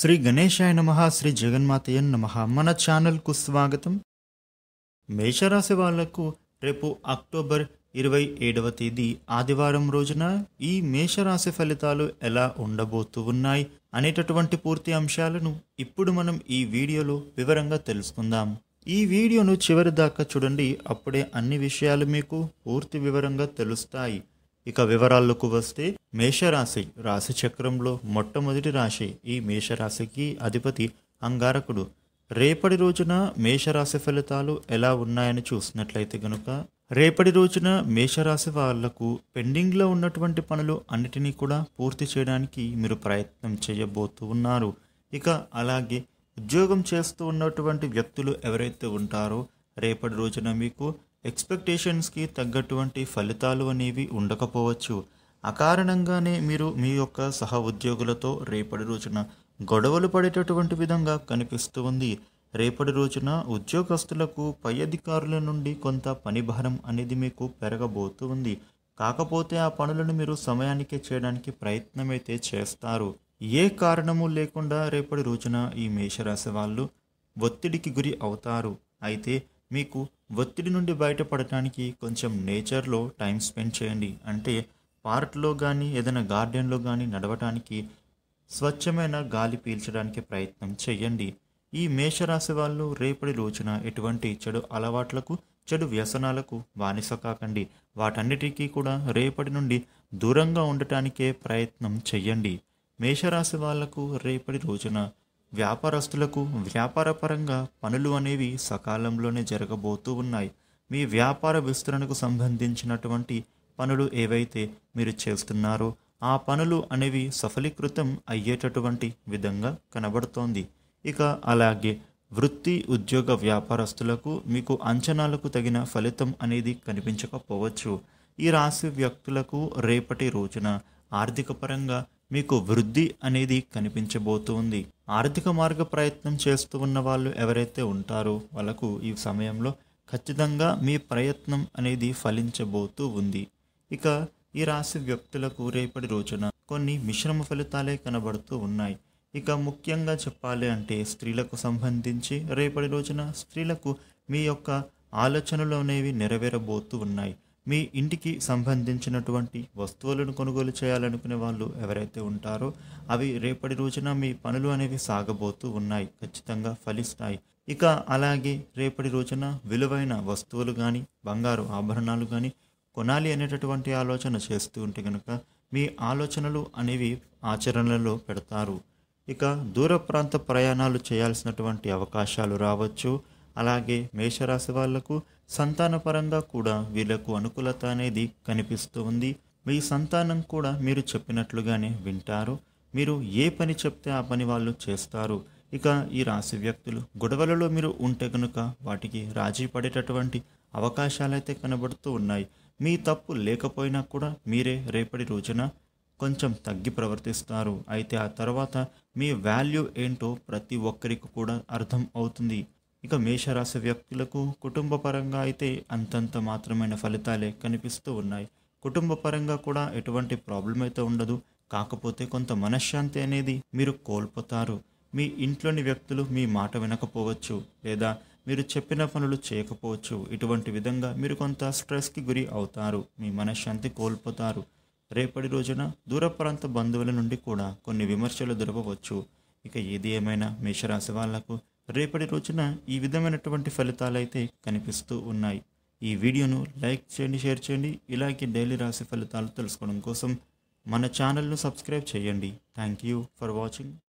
శ్రీ గణేశాయ నమ శ్రీ జగన్మాతయ్య నమ మన ఛానల్కు స్వాగతం మేషరాశి వాళ్లకు రేపు అక్టోబర్ ఇరవై ఏడవ తేదీ ఆదివారం రోజున ఈ మేషరాశి ఫలితాలు ఎలా ఉండబోతు ఉన్నాయి అనేటటువంటి పూర్తి అంశాలను ఇప్పుడు మనం ఈ వీడియోలో వివరంగా తెలుసుకుందాం ఈ వీడియోను చివరి దాకా చూడండి అప్పుడే అన్ని విషయాలు మీకు పూర్తి వివరంగా తెలుస్తాయి ఇక వివరాల్లోకి వస్తే మేషరాశి రాశి చక్రంలో మొట్టమొదటి రాశి ఈ మేషరాశికి అధిపతి అంగారకుడు రేపటి రోజున మేషరాశి ఫలితాలు ఎలా ఉన్నాయని చూసినట్లయితే గనుక రేపటి రోజున మేషరాశి వాళ్లకు పెండింగ్లో ఉన్నటువంటి పనులు అన్నిటినీ కూడా పూర్తి చేయడానికి మీరు ప్రయత్నం చేయబోతూ ఉన్నారు ఇక అలాగే ఉద్యోగం చేస్తూ ఉన్నటువంటి వ్యక్తులు ఎవరైతే ఉంటారో రేపటి రోజున మీకు ఎక్స్పెక్టేషన్స్కి తగ్గటువంటి ఫలితాలు అనేవి ఉండకపోవచ్చు అకారణంగానే మీరు మీ యొక్క సహ ఉద్యోగులతో రేపటి రోజున గొడవలు పడేటటువంటి విధంగా కనిపిస్తూ ఉంది రేపటి రోజున ఉద్యోగస్తులకు పై అధికారుల నుండి కొంత పని భారం అనేది మీకు పెరగబోతూ ఉంది కాకపోతే ఆ పనులను మీరు సమయానికి చేయడానికి ప్రయత్నమైతే చేస్తారు ఏ కారణము లేకుండా రేపటి రోజున ఈ మేషరాశి వాళ్ళు ఒత్తిడికి గురి అవుతారు అయితే మీకు ఒత్తిడి నుండి బయటపడటానికి కొంచెం నేచర్లో టైం స్పెండ్ చేయండి అంటే పార్క్లో కానీ ఏదైనా గార్డెన్లో కానీ నడవటానికి స్వచ్ఛమైన గాలి పీల్చడానికి ప్రయత్నం చేయండి ఈ మేషరాశి వాళ్ళు రేపటి రోజున ఎటువంటి చెడు అలవాట్లకు చెడు వ్యసనాలకు బానిస కాకండి వాటన్నిటికీ కూడా రేపటి నుండి దూరంగా ఉండటానికే ప్రయత్నం చెయ్యండి మేషరాశి వాళ్లకు రేపటి రోజున వ్యాపారస్తులకు వ్యాపారపరంగా పనులు అనేవి సకాలంలోనే జరగబోతూ ఉన్నాయి మీ వ్యాపార విస్తరణకు సంబంధించినటువంటి పనులు ఏవైతే మీరు చేస్తున్నారో ఆ పనులు అనేవి సఫలీకృతం అయ్యేటటువంటి విధంగా కనబడుతోంది ఇక అలాగే వృత్తి ఉద్యోగ వ్యాపారస్తులకు మీకు అంచనాలకు తగిన ఫలితం అనేది కనిపించకపోవచ్చు ఈ రాశి వ్యక్తులకు రేపటి రోజున ఆర్థిక పరంగా మీకు వృద్ధి అనేది కనిపించబోతుంది ఆర్థిక మార్గ ప్రయత్నం చేస్తూ ఉన్న వాళ్ళు ఎవరైతే ఉంటారో వాళ్ళకు ఈ సమయంలో ఖచ్చితంగా మీ ప్రయత్నం అనేది ఫలించబోతూ ఉంది ఇక ఈ రాశి వ్యక్తులకు రేపటి రోజున కొన్ని మిశ్రమ ఫలితాలే కనబడుతూ ఉన్నాయి ఇక ముఖ్యంగా చెప్పాలి అంటే స్త్రీలకు సంబంధించి రేపటి రోజున స్త్రీలకు మీ యొక్క ఆలోచనలు అనేవి నెరవేరబోతూ ఉన్నాయి మీ ఇంటికి సంబంధించినటువంటి వస్తువులను కొనుగోలు చేయాలనుకునే వాళ్ళు ఎవరైతే ఉంటారో అవి రేపటి రోజున మీ పనులు అనేవి సాగబోతూ ఉన్నాయి ఖచ్చితంగా ఫలిస్తాయి ఇక అలాగే రేపటి రోజున విలువైన వస్తువులు కానీ బంగారు ఆభరణాలు కానీ కొనాలి అనేటటువంటి ఆలోచన చేస్తూ ఉంటే కనుక మీ ఆలోచనలు అనేవి ఆచరణలో పెడతారు ఇక దూర ప్రాంత ప్రయాణాలు చేయాల్సినటువంటి అవకాశాలు రావచ్చు అలాగే మేషరాశి వాళ్లకు సంతానపరంగా కూడా వీళ్ళకు అనుకూలత అనేది కనిపిస్తూ ఉంది మీ సంతానం కూడా మీరు చెప్పినట్లుగానే వింటారు మీరు ఏ పని చెప్తే ఆ పని వాళ్ళు చేస్తారు ఇక ఈ రాశి వ్యక్తులు గొడవలలో మీరు ఉంటే కనుక వాటికి రాజీ పడేటటువంటి అవకాశాలు అయితే కనబడుతూ ఉన్నాయి మీ తప్పు లేకపోయినా కూడా మీరే రేపటి రోజున కొంచెం తగ్గి ప్రవర్తిస్తారు అయితే ఆ తర్వాత మీ వాల్యూ ఏంటో ప్రతి ఒక్కరికి కూడా అర్థం అవుతుంది ఇక మేషరాశి వ్యక్తులకు కుటుంబ పరంగా అయితే అంతంత మాత్రమైన ఫలితాలే కనిపిస్తూ ఉన్నాయి కుటుంబ పరంగా కూడా ఎటువంటి ప్రాబ్లం అయితే ఉండదు కాకపోతే కొంత మనశ్శాంతి అనేది మీరు కోల్పోతారు మీ ఇంట్లోని వ్యక్తులు మీ మాట వినకపోవచ్చు లేదా మీరు చెప్పిన పనులు చేయకపోవచ్చు ఇటువంటి విధంగా మీరు కొంత స్ట్రెస్కి గురి అవుతారు మీ మనశ్శాంతి కోల్పోతారు రేపటి రోజున దూర ప్రాంత బంధువుల నుండి కూడా కొన్ని విమర్శలు దొరకవచ్చు ఇక ఏది ఏమైనా మేషరాశి వాళ్లకు రేపటి రోజున ఈ విధమైనటువంటి ఫలితాలైతే కనిపిస్తూ ఉన్నాయి ఈ వీడియోను లైక్ చేయండి షేర్ చేయండి ఇలాగే డైలీ రాసే ఫలితాలు తెలుసుకోవడం కోసం మన ఛానల్ను సబ్స్క్రైబ్ చేయండి థ్యాంక్ యూ ఫర్ వాచింగ్